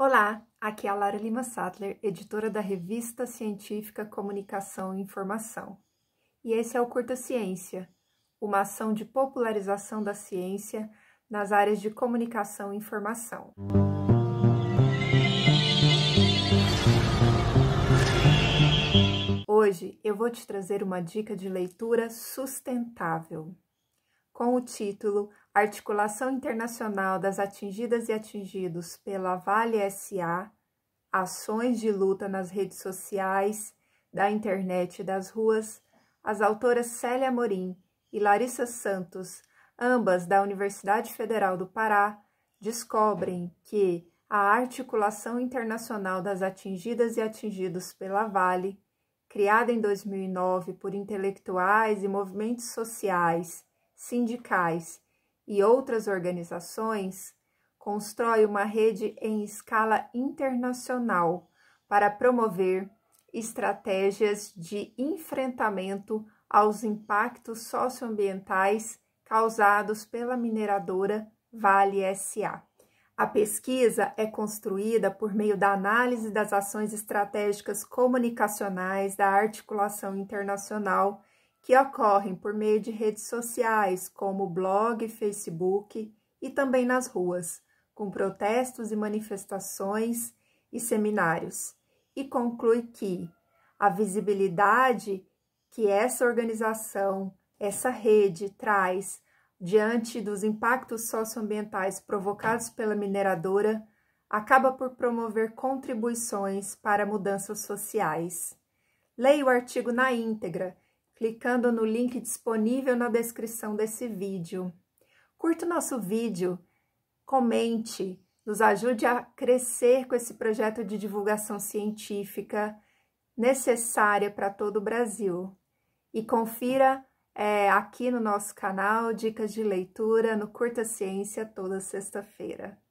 Olá, aqui é a Lara Lima Sattler, editora da revista científica Comunicação e Informação. E esse é o Curta Ciência, uma ação de popularização da ciência nas áreas de comunicação e informação. Hoje eu vou te trazer uma dica de leitura sustentável com o título Articulação Internacional das Atingidas e Atingidos pela Vale SA, Ações de Luta nas Redes Sociais, da Internet e das Ruas, as autoras Célia Morim e Larissa Santos, ambas da Universidade Federal do Pará, descobrem que a Articulação Internacional das Atingidas e Atingidos pela Vale, criada em 2009 por intelectuais e movimentos sociais sindicais e outras organizações, constrói uma rede em escala internacional para promover estratégias de enfrentamento aos impactos socioambientais causados pela mineradora Vale SA. A pesquisa é construída por meio da análise das ações estratégicas comunicacionais da articulação internacional que ocorrem por meio de redes sociais como blog, Facebook e também nas ruas, com protestos e manifestações e seminários, e conclui que a visibilidade que essa organização, essa rede traz diante dos impactos socioambientais provocados pela mineradora acaba por promover contribuições para mudanças sociais. Leia o artigo na íntegra clicando no link disponível na descrição desse vídeo. Curta o nosso vídeo, comente, nos ajude a crescer com esse projeto de divulgação científica necessária para todo o Brasil. E confira é, aqui no nosso canal dicas de leitura no Curta Ciência toda sexta-feira.